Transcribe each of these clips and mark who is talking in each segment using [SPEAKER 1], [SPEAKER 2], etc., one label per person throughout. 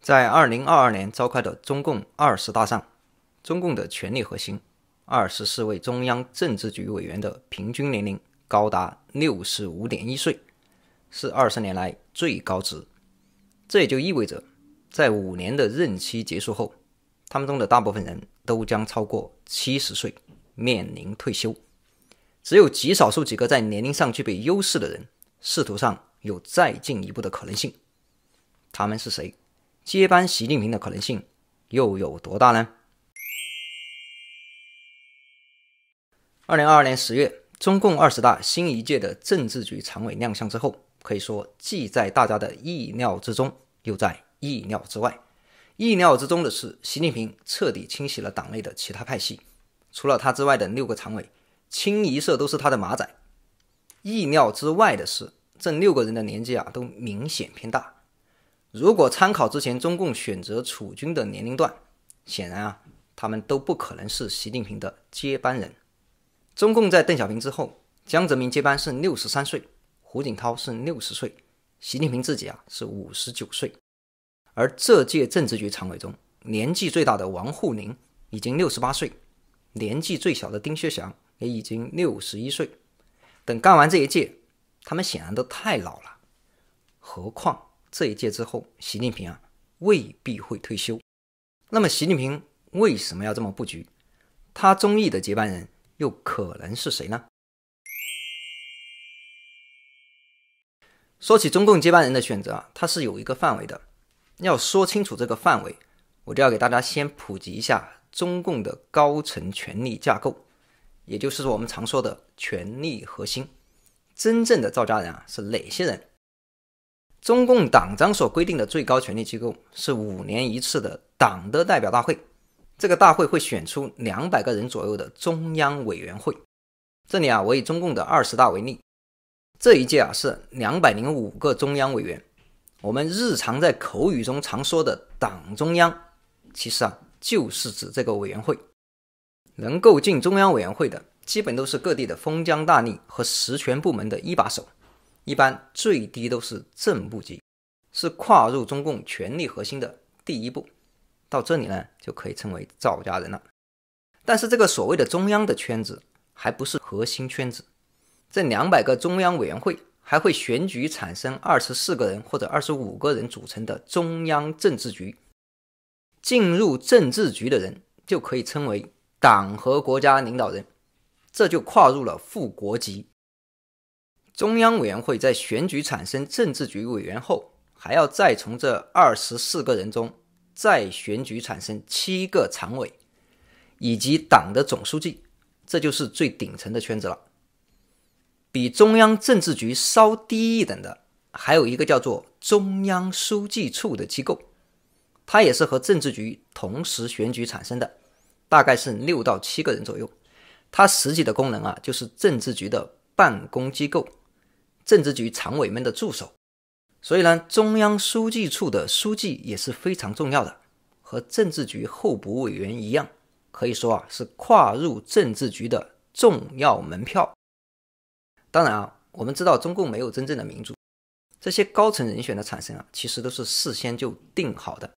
[SPEAKER 1] 在二零二二年召开的中共二十大上，中共的权力核心二十四位中央政治局委员的平均年龄高达六十五点一岁，是二十年来最高值。这也就意味着，在五年的任期结束后，他们中的大部分人都将超过七十岁，面临退休。只有极少数几个在年龄上具备优势的人，仕途上。有再进一步的可能性，他们是谁？接班习近平的可能性又有多大呢？二零二二年十月，中共二十大新一届的政治局常委亮相之后，可以说既在大家的意料之中，又在意料之外。意料之中的是，习近平彻底清洗了党内的其他派系，除了他之外的六个常委，清一色都是他的马仔。意料之外的是。这六个人的年纪啊，都明显偏大。如果参考之前中共选择储君的年龄段，显然啊，他们都不可能是习近平的接班人。中共在邓小平之后，江泽民接班是六十三岁，胡锦涛是六十岁，习近平自己啊是五十九岁。而这届政治局常委中，年纪最大的王沪宁已经六十八岁，年纪最小的丁薛祥也已经六十一岁。等干完这一届。他们显然都太老了，何况这一届之后，习近平啊未必会退休。那么，习近平为什么要这么布局？他中意的接班人又可能是谁呢？说起中共接班人的选择啊，它是有一个范围的。要说清楚这个范围，我就要给大家先普及一下中共的高层权力架构，也就是我们常说的权力核心。真正的造家人啊是哪些人？中共党章所规定的最高权力机构是五年一次的党的代表大会，这个大会会选出两百个人左右的中央委员会。这里啊，我以中共的二十大为例，这一届啊是两百零五个中央委员。我们日常在口语中常说的党中央，其实啊就是指这个委员会。能够进中央委员会的。基本都是各地的封疆大吏和实权部门的一把手，一般最低都是正部级，是跨入中共权力核心的第一步。到这里呢，就可以称为赵家人了。但是这个所谓的中央的圈子还不是核心圈子，这两百个中央委员会还会选举产生二十四个人或者二十五个人组成的中央政治局。进入政治局的人就可以称为党和国家领导人。这就跨入了副国级。中央委员会在选举产生政治局委员后，还要再从这二十四个人中再选举产生七个常委，以及党的总书记，这就是最顶层的圈子了。比中央政治局稍低一等的，还有一个叫做中央书记处的机构，它也是和政治局同时选举产生的，大概是六到七个人左右。它实际的功能啊，就是政治局的办公机构，政治局常委们的助手。所以呢，中央书记处的书记也是非常重要的，和政治局候补委员一样，可以说啊是跨入政治局的重要门票。当然啊，我们知道中共没有真正的民主，这些高层人选的产生啊，其实都是事先就定好的。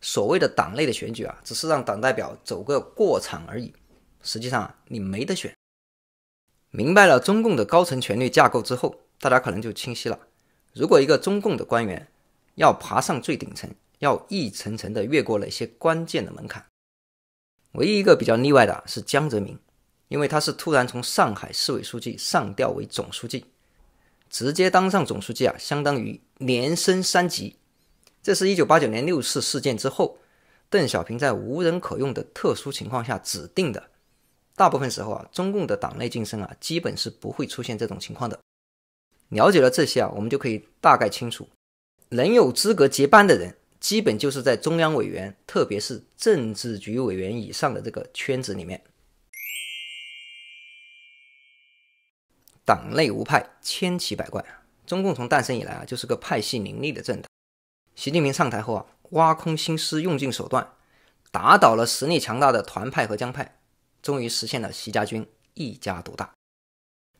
[SPEAKER 1] 所谓的党内的选举啊，只是让党代表走个过场而已。实际上啊，你没得选。明白了中共的高层权力架构之后，大家可能就清晰了。如果一个中共的官员要爬上最顶层，要一层层的越过了一些关键的门槛。唯一一个比较例外的是江泽民，因为他是突然从上海市委书记上调为总书记，直接当上总书记啊，相当于连升三级。这是一九八九年六四事件之后，邓小平在无人可用的特殊情况下指定的。大部分时候啊，中共的党内晋升啊，基本是不会出现这种情况的。了解了这些啊，我们就可以大概清楚，能有资格接班的人，基本就是在中央委员，特别是政治局委员以上的这个圈子里面。党内无派，千奇百怪中共从诞生以来啊，就是个派系林立的政党。习近平上台后啊，挖空心思，用尽手段，打倒了实力强大的团派和江派。终于实现了习家军一家独大。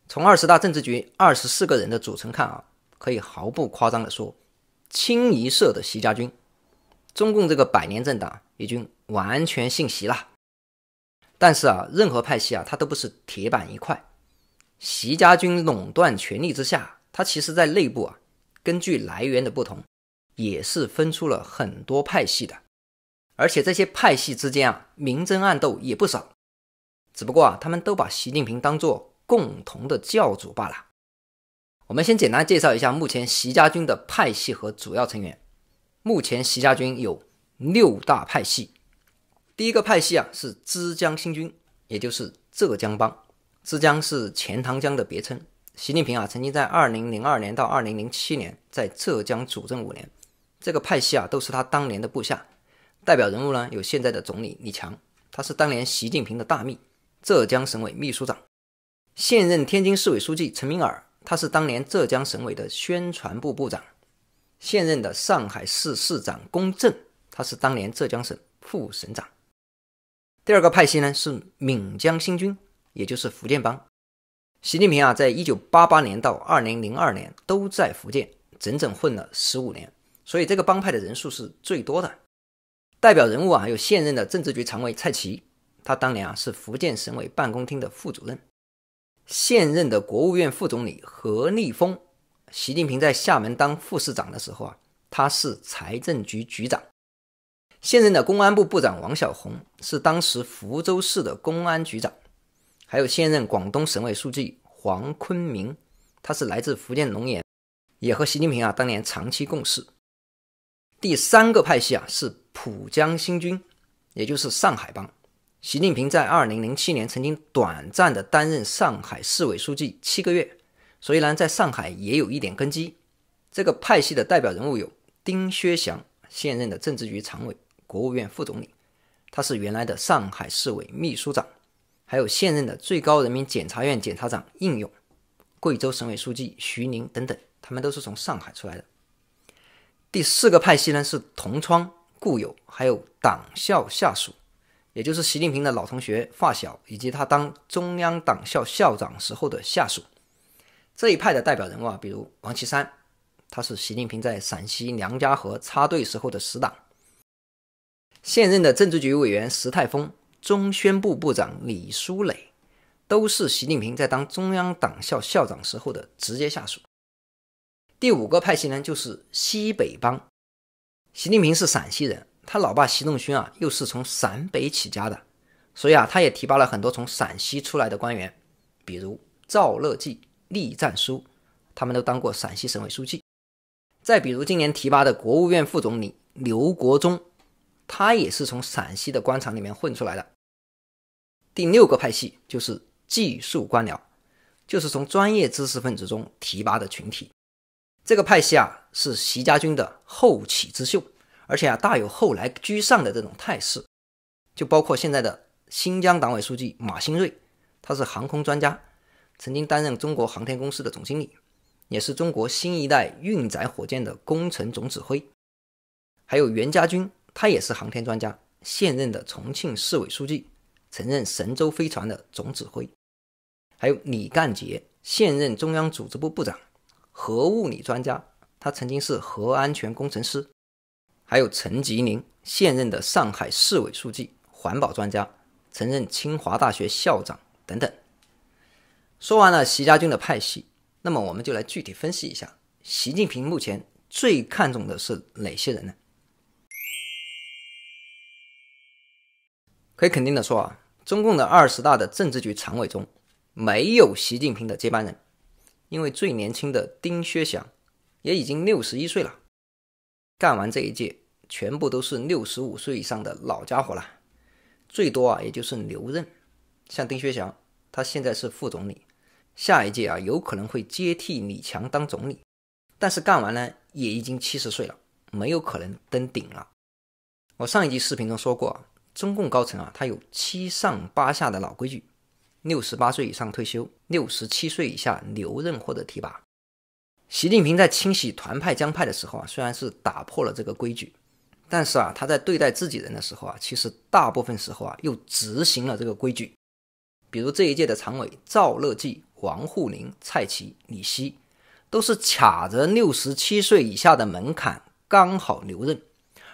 [SPEAKER 1] 从二十大政治局二十四个人的组成看啊，可以毫不夸张地说，清一色的习家军。中共这个百年政党已经完全姓习了。但是啊，任何派系啊，它都不是铁板一块。习家军垄断权力之下，它其实在内部啊，根据来源的不同，也是分出了很多派系的。而且这些派系之间啊，明争暗斗也不少。只不过啊，他们都把习近平当做共同的教主罢了。我们先简单介绍一下目前习家军的派系和主要成员。目前习家军有六大派系，第一个派系啊是枝江新军，也就是浙江帮。枝江是钱塘江的别称。习近平啊曾经在二零零二年到二零零七年在浙江主政五年，这个派系啊都是他当年的部下。代表人物呢有现在的总理李强，他是当年习近平的大秘。浙江省委秘书长，现任天津市委书记陈明尔，他是当年浙江省委的宣传部部长；现任的上海市市长龚正，他是当年浙江省副省长。第二个派系呢是闽江新军，也就是福建帮。习近平啊，在一九八八年到二零零二年都在福建整整混了十五年，所以这个帮派的人数是最多的。代表人物啊，有现任的政治局常委蔡奇。他当年啊是福建省委办公厅的副主任，现任的国务院副总理何立峰，习近平在厦门当副市长的时候啊，他是财政局局长，现任的公安部部长王小红是当时福州市的公安局长，还有现任广东省委书记黄坤明，他是来自福建龙岩，也和习近平啊当年长期共事。第三个派系啊是浦江新军，也就是上海帮。习近平在二零零七年曾经短暂的担任上海市委书记七个月，所以呢，在上海也有一点根基。这个派系的代表人物有丁薛祥，现任的政治局常委、国务院副总理；他是原来的上海市委秘书长；还有现任的最高人民检察院检察长应勇、贵州省委书记徐宁等等，他们都是从上海出来的。第四个派系呢是同窗、故友，还有党校下属。也就是习近平的老同学、发小，以及他当中央党校校长时候的下属，这一派的代表人物，啊，比如王岐山，他是习近平在陕西梁家河插队时候的死党，现任的政治局委员石泰峰、中宣部部长李书磊，都是习近平在当中央党校校长时候的直接下属。第五个派系呢，就是西北帮，习近平是陕西人。他老爸习仲勋啊，又是从陕北起家的，所以啊，他也提拔了很多从陕西出来的官员，比如赵乐际、栗战书，他们都当过陕西省委书记。再比如今年提拔的国务院副总理刘国中，他也是从陕西的官场里面混出来的。第六个派系就是技术官僚，就是从专业知识分子中提拔的群体。这个派系啊，是习家军的后起之秀。而且啊，大有后来居上的这种态势，就包括现在的新疆党委书记马兴瑞，他是航空专家，曾经担任中国航天公司的总经理，也是中国新一代运载火箭的工程总指挥。还有袁家军，他也是航天专家，现任的重庆市委书记，曾任神舟飞船的总指挥。还有李干杰，现任中央组织部部长，核物理专家，他曾经是核安全工程师。还有陈吉宁，现任的上海市委书记、环保专家，曾任清华大学校长等等。说完了习家军的派系，那么我们就来具体分析一下，习近平目前最看重的是哪些人呢？可以肯定的说啊，中共的二十大的政治局常委中，没有习近平的接班人，因为最年轻的丁薛祥，也已经六十一岁了。干完这一届，全部都是六十五岁以上的老家伙了，最多啊，也就是留任。像丁薛祥，他现在是副总理，下一届啊，有可能会接替李强当总理，但是干完呢，也已经七十岁了，没有可能登顶了。我上一集视频中说过，中共高层啊，他有七上八下的老规矩：六十八岁以上退休，六十七岁以下留任或者提拔。习近平在清洗团派江派的时候啊，虽然是打破了这个规矩，但是啊，他在对待自己人的时候啊，其实大部分时候啊，又执行了这个规矩。比如这一届的常委赵乐际、王沪宁、蔡奇、李希，都是卡着六十七岁以下的门槛刚好留任；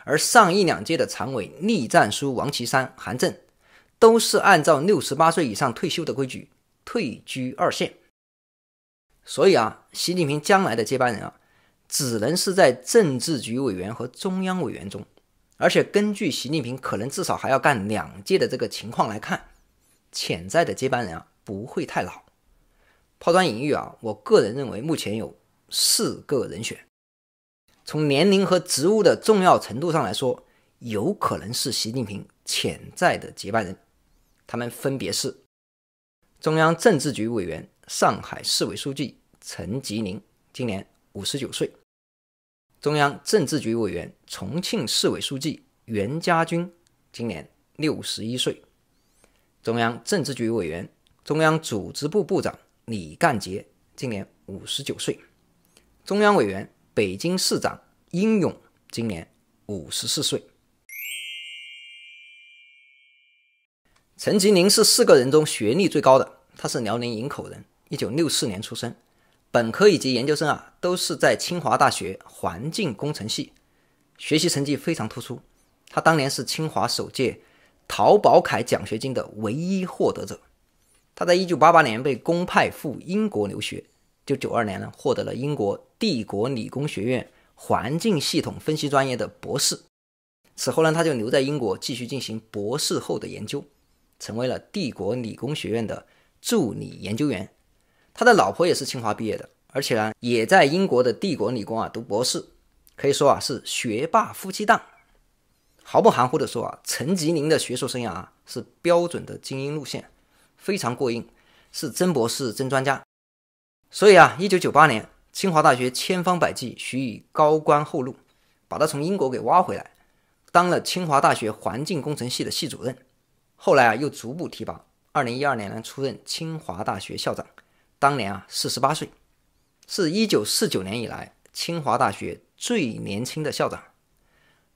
[SPEAKER 1] 而上一两届的常委栗战书、王岐山、韩正，都是按照六十八岁以上退休的规矩退居二线。所以啊，习近平将来的接班人啊，只能是在政治局委员和中央委员中，而且根据习近平可能至少还要干两届的这个情况来看，潜在的接班人啊不会太老。抛砖引玉啊，我个人认为目前有四个人选，从年龄和职务的重要程度上来说，有可能是习近平潜在的接班人，他们分别是中央政治局委员。上海市委书记陈吉宁，今年五十九岁；中央政治局委员、重庆市委书记袁家军，今年六十一岁；中央政治局委员、中央组织部部长李干杰，今年五十九岁；中央委员、北京市长殷勇，今年五十四岁。陈吉宁是四个人中学历最高的，他是辽宁营口人。一九六四年出生，本科以及研究生啊都是在清华大学环境工程系，学习成绩非常突出。他当年是清华首届陶宝凯奖学金的唯一获得者。他在一九八八年被公派赴英国留学，一九九二年呢获得了英国帝国理工学院环境系统分析专业的博士。此后呢，他就留在英国继续进行博士后的研究，成为了帝国理工学院的助理研究员。他的老婆也是清华毕业的，而且呢，也在英国的帝国理工啊读博士，可以说啊是学霸夫妻档。毫不含糊的说啊，陈吉宁的学术生涯啊是标准的精英路线，非常过硬，是真博士真专家。所以啊，一九九八年，清华大学千方百计许以高官厚禄，把他从英国给挖回来，当了清华大学环境工程系的系主任，后来啊又逐步提拔，二零一二年呢出任清华大学校长。当年啊，四十八岁，是一九四九年以来清华大学最年轻的校长。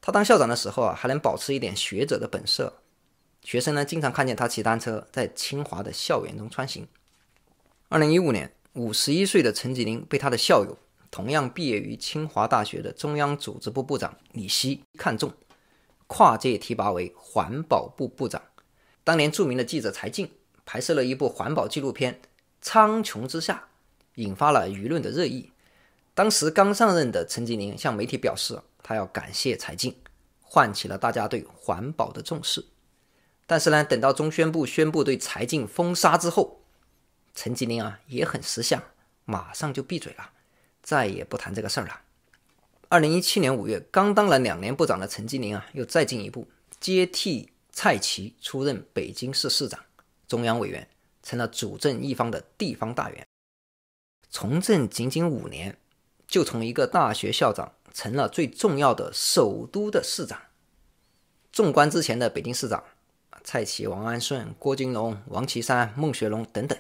[SPEAKER 1] 他当校长的时候啊，还能保持一点学者的本色。学生呢，经常看见他骑单车在清华的校园中穿行。二零一五年，五十一岁的陈吉宁被他的校友，同样毕业于清华大学的中央组织部部长李希看中，跨界提拔为环保部部长。当年著名的记者柴静拍摄了一部环保纪录片。苍穹之下，引发了舆论的热议。当时刚上任的陈吉宁向媒体表示，他要感谢柴静，唤起了大家对环保的重视。但是呢，等到中宣部宣布对柴静封杀之后，陈吉宁啊也很识相，马上就闭嘴了，再也不谈这个事儿了。二零一七年五月，刚当了两年部长的陈吉宁啊，又再进一步，接替蔡奇出任北京市市长、中央委员。成了主政一方的地方大员，从政仅仅五年，就从一个大学校长成了最重要的首都的市长。纵观之前的北京市长，蔡奇、王安顺、郭金龙、王岐山、孟学龙等等，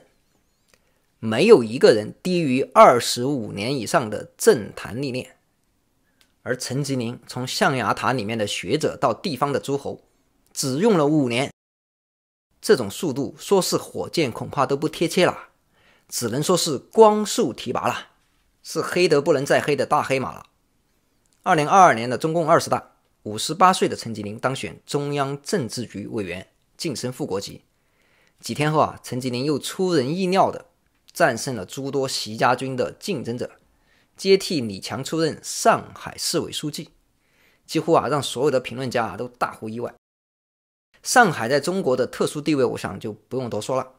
[SPEAKER 1] 没有一个人低于二十五年以上的政坛历练，而陈吉宁从象牙塔里面的学者到地方的诸侯，只用了五年。这种速度，说是火箭恐怕都不贴切了，只能说是光速提拔了，是黑得不能再黑的大黑马了。二零二二年的中共二十大，五十八岁的陈吉宁当选中央政治局委员，晋升副国级。几天后啊，陈吉宁又出人意料的战胜了诸多习家军的竞争者，接替李强出任上海市委书记，几乎啊让所有的评论家啊都大呼意外。上海在中国的特殊地位，我想就不用多说了。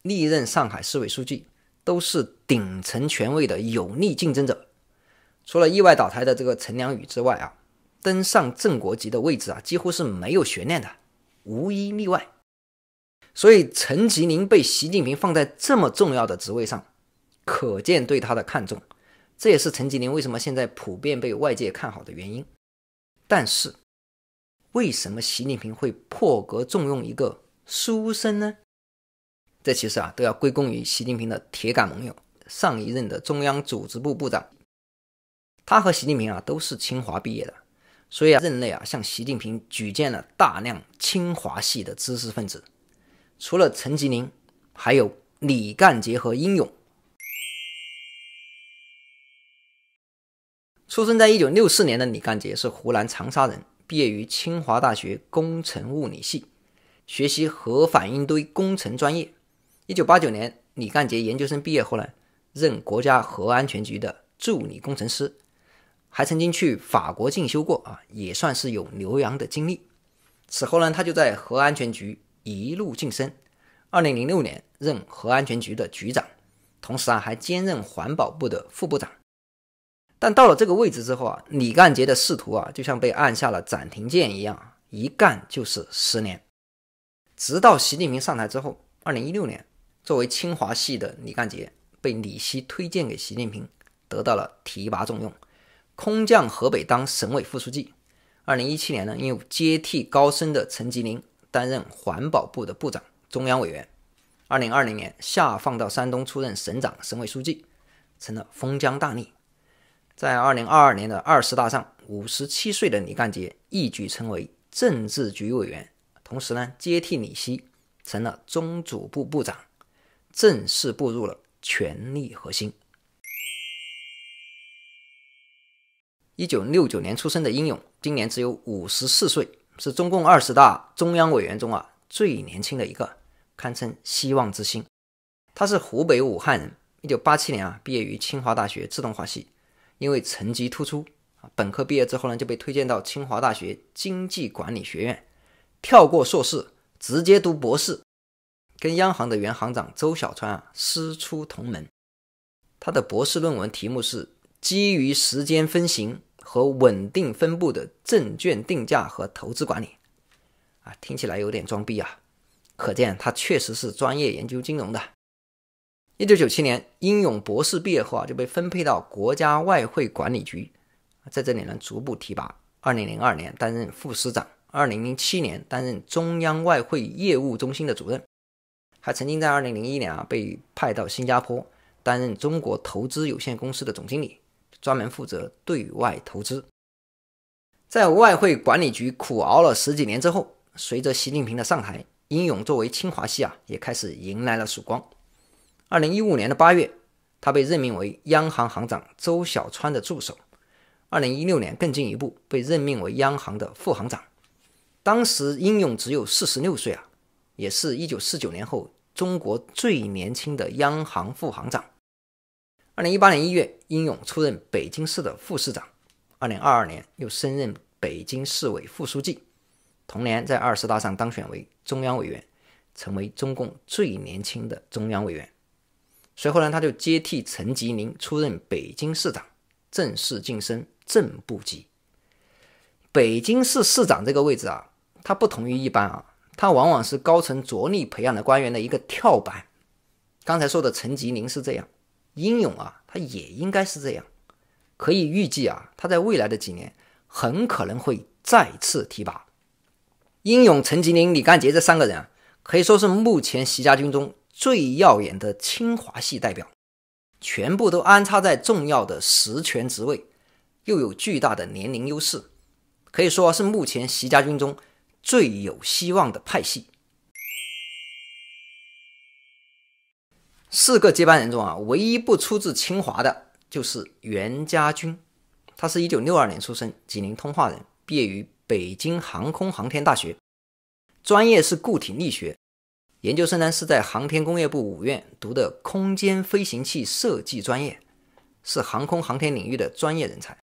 [SPEAKER 1] 历任上海市委书记都是顶层权位的有力竞争者，除了意外倒台的这个陈良宇之外啊，登上正国级的位置啊，几乎是没有悬念的，无一例外。所以，陈吉宁被习近平放在这么重要的职位上，可见对他的看重。这也是陈吉宁为什么现在普遍被外界看好的原因。但是，为什么习近平会破格重用一个书生呢？这其实啊，都要归功于习近平的铁杆盟友，上一任的中央组织部部长。他和习近平啊都是清华毕业的，所以啊，任内啊向习近平举荐了大量清华系的知识分子。除了陈吉宁，还有李干杰和英勇。出生在1964年的李干杰是湖南长沙人。毕业于清华大学工程物理系，学习核反应堆工程专业。一九八九年，李干杰研究生毕业后呢，任国家核安全局的助理工程师，还曾经去法国进修过啊，也算是有留洋的经历。此后呢，他就在核安全局一路晋升，二零零六年任核安全局的局长，同时啊，还兼任环保部的副部长。但到了这个位置之后啊，李干杰的仕途啊，就像被按下了暂停键一样，一干就是十年。直到习近平上台之后，二零一六年，作为清华系的李干杰被李希推荐给习近平，得到了提拔重用，空降河北当省委副书记。二零一七年呢，又接替高升的陈吉宁担任环保部的部长、中央委员。二零二零年下放到山东出任省长、省委书记，成了封疆大吏。在二零二二年的二十大上，五十七岁的李干杰一举成为政治局委员，同时呢接替李希，成了中组部部长，正式步入了权力核心。一九六九年出生的英勇，今年只有五十四岁，是中共二十大中央委员中啊最年轻的一个，堪称希望之星。他是湖北武汉人，一九八七年啊毕业于清华大学自动化系。因为成绩突出啊，本科毕业之后呢，就被推荐到清华大学经济管理学院，跳过硕士直接读博士，跟央行的原行长周小川啊师出同门。他的博士论文题目是基于时间分型和稳定分布的证券定价和投资管理，啊，听起来有点装逼啊，可见他确实是专业研究金融的。一九九七年，英勇博士毕业后啊，就被分配到国家外汇管理局，在这里呢逐步提拔。二零零二年担任副司长，二零零七年担任中央外汇业务中心的主任，还曾经在二零零一年啊被派到新加坡担任中国投资有限公司的总经理，专门负责对外投资。在外汇管理局苦熬了十几年之后，随着习近平的上台，英勇作为清华系啊也开始迎来了曙光。二零一五年的八月，他被任命为央行行长周小川的助手。二零一六年更进一步，被任命为央行的副行长。当时，英勇只有四十六岁啊，也是一九四九年后中国最年轻的央行副行长。二零一八年一月，英勇出任北京市的副市长。二零二二年，又升任北京市委副书记。同年，在二十大上当选为中央委员，成为中共最年轻的中央委员。随后呢，他就接替陈吉宁出任北京市长，正式晋升正部级。北京市市长这个位置啊，它不同于一般啊，它往往是高层着力培养的官员的一个跳板。刚才说的陈吉宁是这样，英勇啊，他也应该是这样。可以预计啊，他在未来的几年很可能会再次提拔。英勇、陈吉宁、李干杰这三个人啊，可以说是目前习家军中。最耀眼的清华系代表，全部都安插在重要的实权职位，又有巨大的年龄优势，可以说是目前习家军中最有希望的派系。四个接班人中啊，唯一不出自清华的就是袁家军，他是一九六二年出生，吉林通化人，毕业于北京航空航天大学，专业是固体力学。研究生呢是在航天工业部五院读的空间飞行器设计专业，是航空航天领域的专业人才。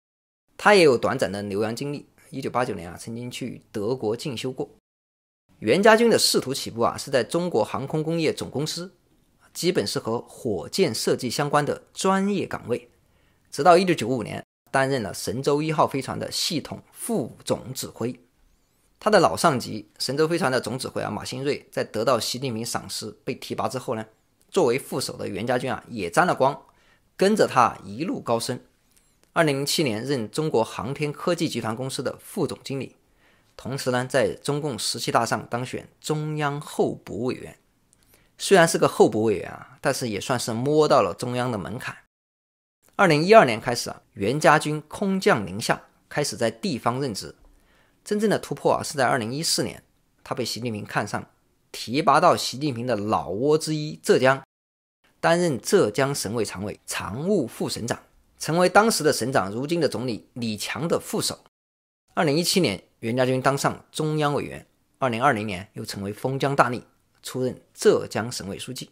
[SPEAKER 1] 他也有短暂的留洋经历，一九八九年啊曾经去德国进修过。袁家军的仕途起步啊是在中国航空工业总公司，基本是和火箭设计相关的专业岗位。直到一九九五年，担任了神舟一号飞船的系统副总指挥。他的老上级，神舟飞船的总指挥啊，马新瑞，在得到习近平赏识被提拔之后呢，作为副手的袁家军啊，也沾了光，跟着他一路高升。二零零七年任中国航天科技集团公司的副总经理，同时呢，在中共十七大上当选中央候补委员。虽然是个候补委员啊，但是也算是摸到了中央的门槛。二零一二年开始啊，袁家军空降宁夏，开始在地方任职。真正的突破啊，是在二零一四年，他被习近平看上，提拔到习近平的老窝之一浙江，担任浙江省委常委、常务副省长，成为当时的省长、如今的总理李强的副手。二零一七年，袁家军当上中央委员；二零二零年，又成为封疆大吏，出任浙江省委书记。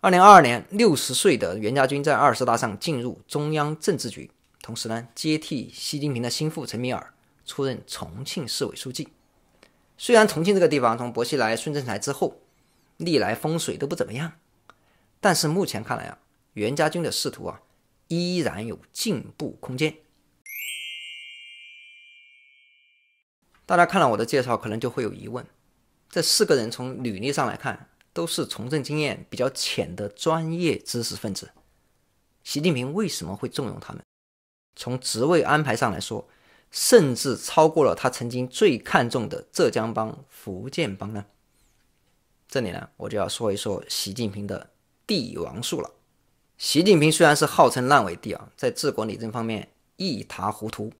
[SPEAKER 1] 二零二二年，六十岁的袁家军在二十大上进入中央政治局，同时呢，接替习近平的心腹陈敏尔。出任重庆市委书记。虽然重庆这个地方从薄熙来、孙政才之后，历来风水都不怎么样，但是目前看来啊，袁家军的仕途啊，依然有进步空间。大家看了我的介绍，可能就会有疑问：这四个人从履历上来看，都是从政经验比较浅的专业知识分子，习近平为什么会重用他们？从职位安排上来说。甚至超过了他曾经最看重的浙江帮、福建帮呢。这里呢，我就要说一说习近平的帝王术了。习近平虽然是号称烂尾帝啊，在治国理政方面一塌糊涂，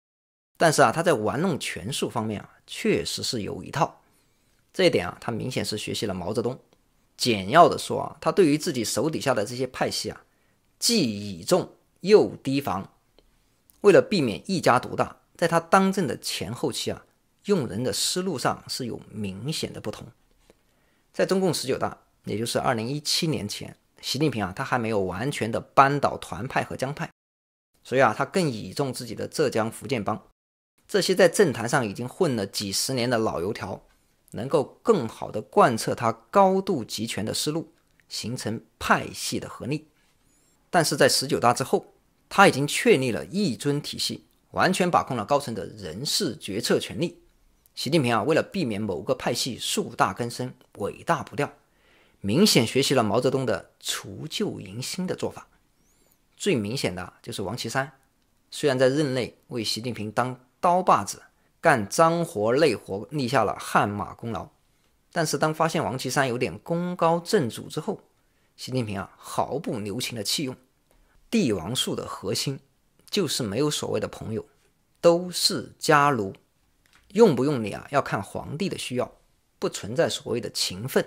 [SPEAKER 1] 但是啊，他在玩弄权术方面啊，确实是有一套。这一点啊，他明显是学习了毛泽东。简要的说啊，他对于自己手底下的这些派系啊，既倚重又提防，为了避免一家独大。在他当政的前后期啊，用人的思路上是有明显的不同。在中共十九大，也就是二零一七年前，习近平啊，他还没有完全的扳倒团派和江派，所以啊，他更倚重自己的浙江、福建帮，这些在政坛上已经混了几十年的老油条，能够更好的贯彻他高度集权的思路，形成派系的合力。但是在十九大之后，他已经确立了“一尊”体系。完全把控了高层的人事决策权利。习近平啊，为了避免某个派系树大根深、尾大不掉，明显学习了毛泽东的除旧迎新的做法。最明显的，就是王岐山。虽然在任内为习近平当刀把子、干脏活累活立下了汗马功劳，但是当发现王岐山有点功高震主之后，习近平啊毫不留情的弃用。帝王术的核心。就是没有所谓的朋友，都是家奴，用不用你啊？要看皇帝的需要，不存在所谓的情分。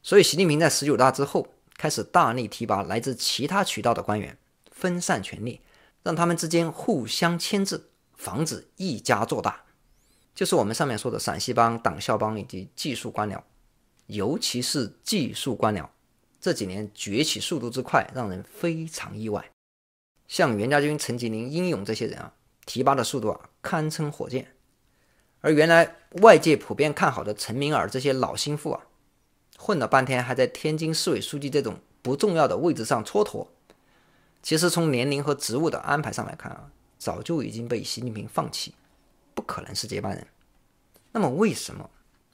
[SPEAKER 1] 所以，习近平在十九大之后开始大力提拔来自其他渠道的官员，分散权力，让他们之间互相牵制，防止一家做大。就是我们上面说的陕西帮、党校帮以及技术官僚，尤其是技术官僚，这几年崛起速度之快，让人非常意外。像袁家军、陈吉宁、英勇这些人啊，提拔的速度啊，堪称火箭。而原来外界普遍看好的陈明尔这些老心腹啊，混了半天还在天津市委书记这种不重要的位置上蹉跎。其实从年龄和职务的安排上来看啊，早就已经被习近平放弃，不可能是接班人。那么，为什么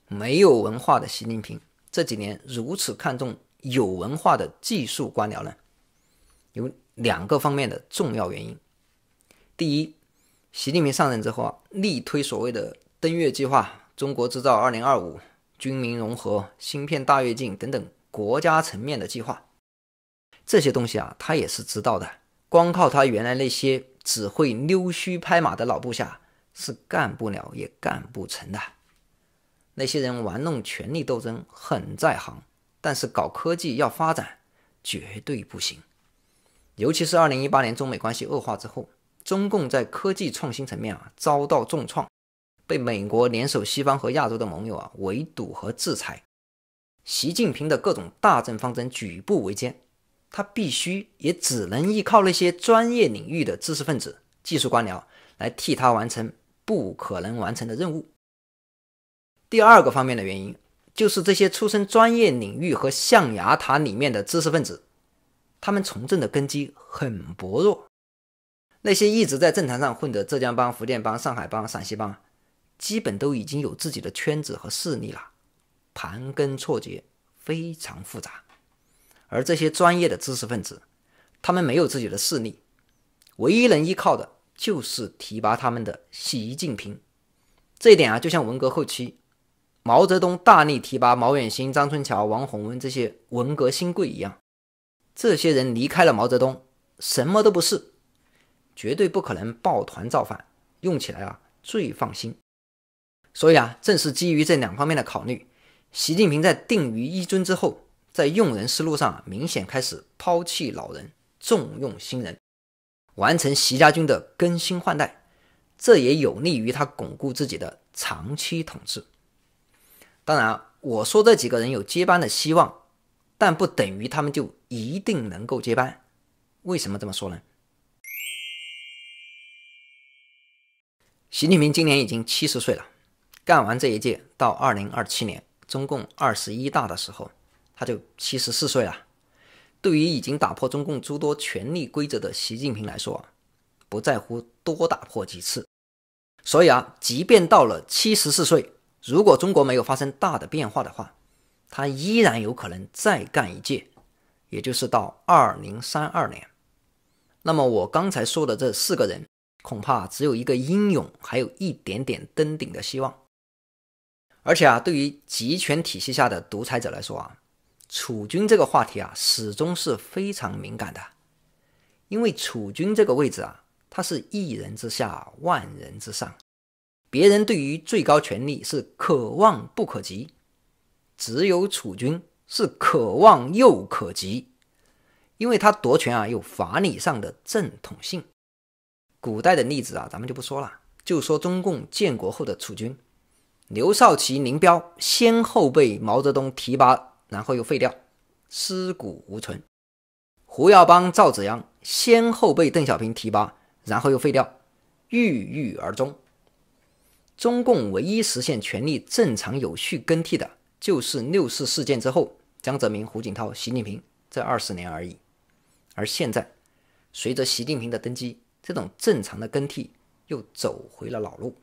[SPEAKER 1] 没有文化的习近平这几年如此看重有文化的技术官僚呢？有。两个方面的重要原因。第一，习近平上任之后啊，力推所谓的登月计划、中国制造二零二五、军民融合、芯片大跃进等等国家层面的计划。这些东西啊，他也是知道的。光靠他原来那些只会溜须拍马的老部下是干不了也干不成的。那些人玩弄权力斗争很在行，但是搞科技要发展绝对不行。尤其是二零一八年中美关系恶化之后，中共在科技创新层面啊遭到重创，被美国联手西方和亚洲的盟友啊围堵和制裁。习近平的各种大政方针举步维艰，他必须也只能依靠那些专业领域的知识分子、技术官僚来替他完成不可能完成的任务。第二个方面的原因就是这些出身专业领域和象牙塔里面的知识分子。他们从政的根基很薄弱，那些一直在政坛上混的浙江帮、福建帮、上海帮、陕西帮，基本都已经有自己的圈子和势力了，盘根错节，非常复杂。而这些专业的知识分子，他们没有自己的势力，唯一能依靠的就是提拔他们的习近平。这一点啊，就像文革后期，毛泽东大力提拔毛远新、张春桥、王洪文这些文革新贵一样。这些人离开了毛泽东，什么都不是，绝对不可能抱团造反，用起来啊最放心。所以啊，正是基于这两方面的考虑，习近平在定于一尊之后，在用人思路上明显开始抛弃老人，重用新人，完成习家军的更新换代，这也有利于他巩固自己的长期统治。当然，我说这几个人有接班的希望，但不等于他们就。一定能够接班，为什么这么说呢？习近平今年已经七十岁了，干完这一届到二零二七年中共二十一大的时候，他就七十四岁了。对于已经打破中共诸多权力规则的习近平来说，不在乎多打破几次。所以啊，即便到了七十四岁，如果中国没有发生大的变化的话，他依然有可能再干一届。也就是到二零三二年，那么我刚才说的这四个人，恐怕只有一个英勇，还有一点点登顶的希望。而且啊，对于集权体系下的独裁者来说啊，储君这个话题啊，始终是非常敏感的，因为储君这个位置啊，他是一人之下，万人之上，别人对于最高权力是可望不可及，只有储君。是可望又可及，因为他夺权啊有法理上的正统性。古代的例子啊咱们就不说了，就说中共建国后的储君，刘少奇、林彪先后被毛泽东提拔，然后又废掉，尸骨无存；胡耀邦、赵紫阳先后被邓小平提拔，然后又废掉，郁郁而终。中共唯一实现权力正常有序更替的，就是六四事件之后。江泽民、胡锦涛、习近平这二十年而已，而现在，随着习近平的登基，这种正常的更替又走回了老路。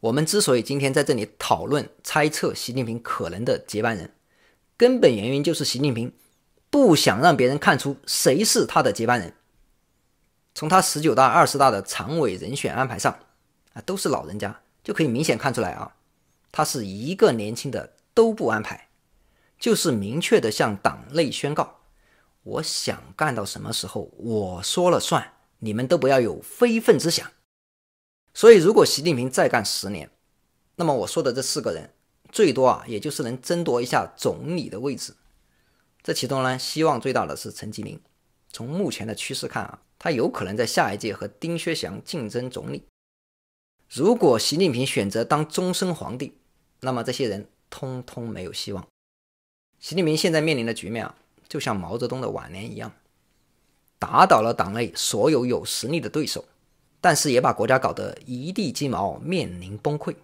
[SPEAKER 1] 我们之所以今天在这里讨论猜测习近平可能的接班人，根本原因就是习近平不想让别人看出谁是他的接班人。从他十九大、二十大的常委人选安排上啊，都是老人家，就可以明显看出来啊，他是一个年轻的都不安排。就是明确的向党内宣告，我想干到什么时候，我说了算，你们都不要有非分之想。所以，如果习近平再干十年，那么我说的这四个人，最多啊，也就是能争夺一下总理的位置。这其中呢，希望最大的是陈吉宁。从目前的趋势看啊，他有可能在下一届和丁薛祥竞争总理。如果习近平选择当终身皇帝，那么这些人通通没有希望。习近平现在面临的局面啊，就像毛泽东的晚年一样，打倒了党内所有有实力的对手，但是也把国家搞得一地鸡毛，面临崩溃。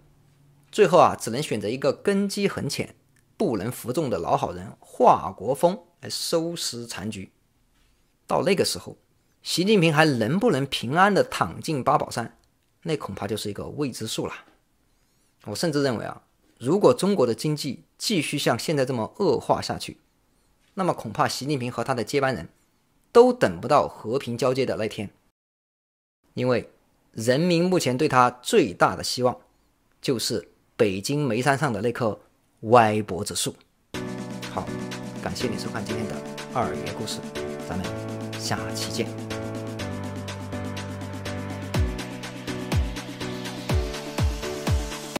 [SPEAKER 1] 最后啊，只能选择一个根基很浅、不能服众的老好人华国锋来收拾残局。到那个时候，习近平还能不能平安的躺进八宝山，那恐怕就是一个未知数了。我甚至认为啊，如果中国的经济，继续像现在这么恶化下去，那么恐怕习近平和他的接班人都等不到和平交接的那天，因为人民目前对他最大的希望，就是北京梅山上的那棵歪脖子树。好，感谢你收看今天的二爷故事，咱们下期见。